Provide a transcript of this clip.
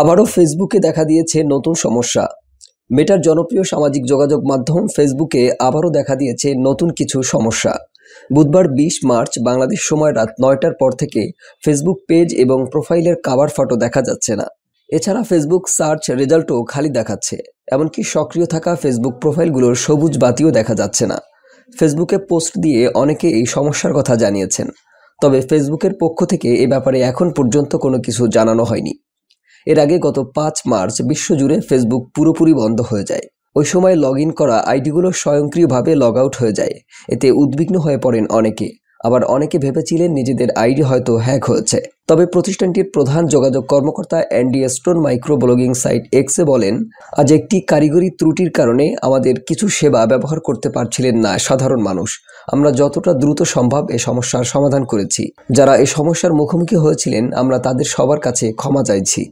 আবারও ফেসবুকে দেখা দিয়েছে নতুন সমস্যা মেটার জনপ্রিয় সামাজিক যোগাযোগ মাধ্যম ফেসবুকে আবারও দেখা দিয়েছে নতুন কিছু সমস্যা বুধবার বিশ মার্চ বাংলাদেশ সময় রাত নয়টার পর থেকে ফেসবুক পেজ এবং প্রোফাইলের কাভার ফটো দেখা যাচ্ছে না এছাড়া ফেসবুক সার্চ রেজাল্টও খালি দেখাচ্ছে এমনকি সক্রিয় থাকা ফেসবুক প্রোফাইলগুলোর সবুজ বাতিও দেখা যাচ্ছে না ফেসবুকে পোস্ট দিয়ে অনেকে এই সমস্যার কথা জানিয়েছেন তবে ফেসবুকের পক্ষ থেকে এ ব্যাপারে এখন পর্যন্ত কোনো কিছু জানানো হয়নি এর আগে গত পাঁচ মার্চ বিশ্বজুড়ে ফেসবুক পুরোপুরি বন্ধ হয়ে যায় ওই সময় লগ ইন করা আইডিগুলো স্বয়ংক্রিয়ভাবে লগ আউট হয়ে যায় এতে উদ্বিগ্ন হয়ে পড়েন অনেকে আবার অনেকে ভেবেছিলেন নিজেদের আইডি হয়তো হ্যাক হয়েছে তবে প্রতিষ্ঠানটির প্রধান যোগাযোগ কর্মকর্তা Andy Stone micro blogging site এক্সে বলেন আজ একটি কারিগরি ত্রুটির কারণে আমাদের কিছু সেবা ব্যবহার করতে পারছিলেন না সাধারণ মানুষ আমরা যতটা দ্রুত সম্ভব এ সমস্যার সমাধান করেছি যারা এ সমস্যার মুখোমুখি হয়েছিলেন আমরা তাদের সবার কাছে ক্ষমা চাইছি